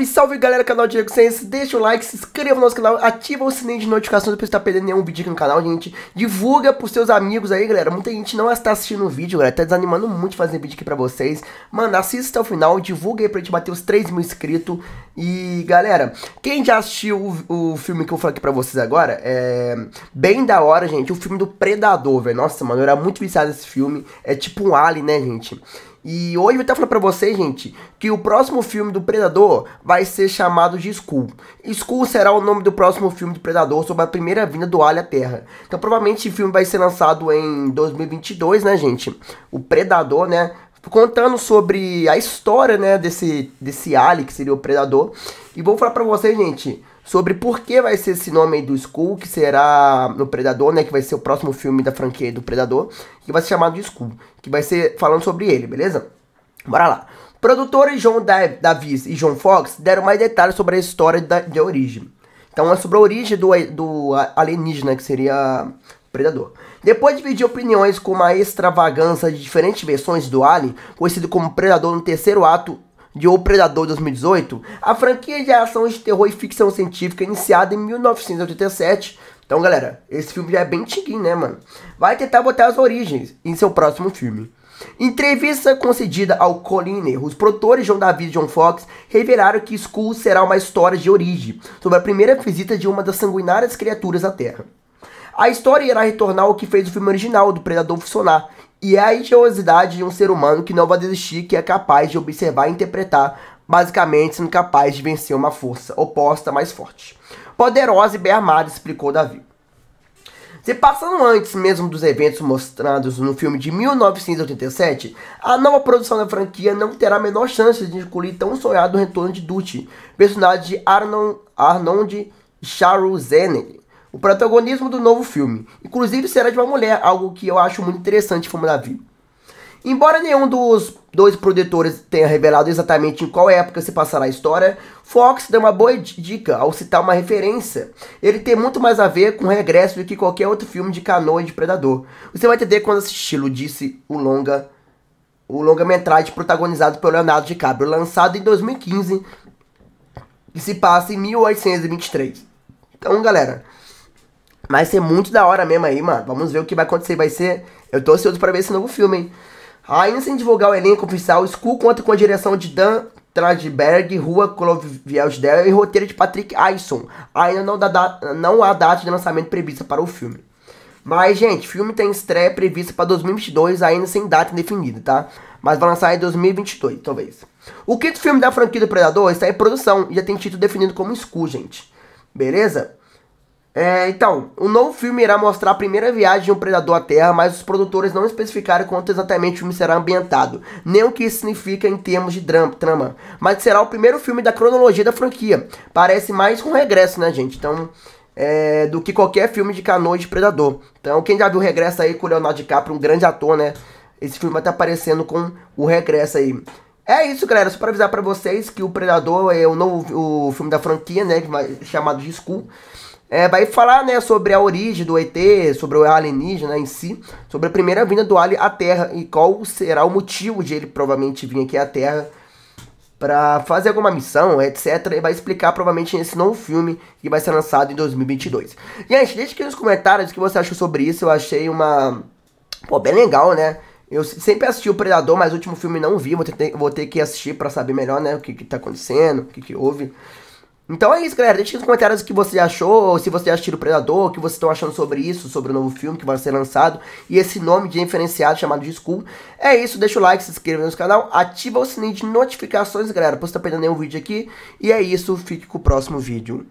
Salve, salve galera, canal Diego Sense. Deixa o like, se inscreva no nosso canal, ativa o sininho de notificações pra você estar tá perdendo nenhum vídeo aqui no canal, gente. Divulga pros seus amigos aí, galera. Muita gente não está assistindo o vídeo, galera. Tá desanimando muito fazer vídeo aqui pra vocês. Mano, assista até o final, divulga aí pra gente bater os 3 mil inscritos. E galera, quem já assistiu o, o filme que eu falei aqui pra vocês agora, é bem da hora, gente. O filme do Predador, velho. Nossa, mano, eu era muito viciado esse filme. É tipo um Alien, né, gente? E hoje eu até falando pra vocês, gente, que o próximo filme do Predador vai ser chamado de Skull. Skull será o nome do próximo filme do Predador sobre a primeira vinda do Alien à Terra. Então provavelmente esse filme vai ser lançado em 2022, né, gente? O Predador, né? Contando sobre a história, né, desse, desse Alien, que seria o Predador. E vou falar pra vocês, gente, sobre por que vai ser esse nome aí do Skull, que será no Predador, né? Que vai ser o próximo filme da franquia do Predador, que vai ser chamado Skull, que vai ser falando sobre ele, beleza? Bora lá. Produtores John Davis e John Fox deram mais detalhes sobre a história da, de origem. Então é sobre a origem do, do alienígena, que seria Predador. Depois de dividir opiniões com uma extravagância de diferentes versões do Alien, conhecido como Predador no terceiro ato de O Predador 2018, a franquia de ação de terror e ficção científica iniciada em 1987. Então, galera, esse filme já é bem tiguinho, né, mano? Vai tentar botar as origens em seu próximo filme. Entrevista concedida ao Colliner, os produtores John David e John Fox revelaram que Skull será uma história de origem, sobre a primeira visita de uma das sanguinárias criaturas à Terra. A história irá retornar ao que fez o filme original do Predador funcionar, e é a engenhosidade de um ser humano que não vai desistir, que é capaz de observar e interpretar, basicamente sendo capaz de vencer uma força oposta mais forte. Poderosa e bem armada, explicou Davi. Se passando antes mesmo dos eventos mostrados no filme de 1987, a nova produção da franquia não terá a menor chance de incluir tão sonhado retorno de Dutty, personagem de Arnon, Arnold Schwarzenegger, o protagonismo do novo filme. Inclusive será de uma mulher, algo que eu acho muito interessante como Davi. Embora nenhum dos dois produtores tenha revelado exatamente em qual época se passará a história, Fox deu uma boa dica ao citar uma referência. Ele tem muito mais a ver com o regresso do que qualquer outro filme de canoa e de predador. Você vai entender quando assisti-lo, disse o longa o longa-metragem protagonizado pelo Leonardo DiCaprio, lançado em 2015, que se passa em 1823. Então, galera, Vai ser muito da hora mesmo aí, mano. Vamos ver o que vai acontecer. Vai ser. Eu tô ansioso pra ver esse novo filme, hein? Ainda sem divulgar o elenco oficial, Skull conta com a direção de Dan Trajberg, Rua Clovielsdell e roteiro de Patrick Ayson. Ainda não, dá, não há data de lançamento prevista para o filme. Mas, gente, filme tem estreia prevista para 2022, ainda sem data definida, tá? Mas vai lançar em 2022, talvez. O quinto filme da franquia do Predador está em produção e já tem título definido como Skull, gente. Beleza? É, então, o novo filme irá mostrar a primeira viagem de um predador à Terra, mas os produtores não especificaram quanto exatamente o filme será ambientado, nem o que isso significa em termos de drama, trama. Mas será o primeiro filme da cronologia da franquia. Parece mais um regresso, né, gente? Então, é, do que qualquer filme de canoa de predador. Então, quem já viu o regresso aí com o Leonardo DiCaprio, um grande ator, né? Esse filme vai estar tá aparecendo com o regresso aí. É isso, galera. Só para avisar para vocês que o Predador é o novo o filme da franquia, né? Chamado de School é, vai falar né, sobre a origem do ET, sobre o alienígena em si, sobre a primeira vinda do alien à Terra e qual será o motivo de ele provavelmente vir aqui à Terra para fazer alguma missão, etc. E vai explicar provavelmente nesse novo filme que vai ser lançado em 2022. E gente, deixa aqui nos comentários o que você achou sobre isso. Eu achei uma. Pô, bem legal, né? Eu sempre assisti o Predador, mas o último filme não vi. Vou ter, vou ter que assistir para saber melhor, né? O que, que tá acontecendo, o que, que houve. Então é isso, galera. Deixa nos comentários o que você achou, se você assistiu o Predador, o que vocês estão achando sobre isso, sobre o novo filme que vai ser lançado e esse nome de diferenciado chamado de School. É isso, deixa o like, se inscreva no canal, ativa o sininho de notificações, galera, pra você não tá perdendo nenhum vídeo aqui. E é isso, fique com o próximo vídeo.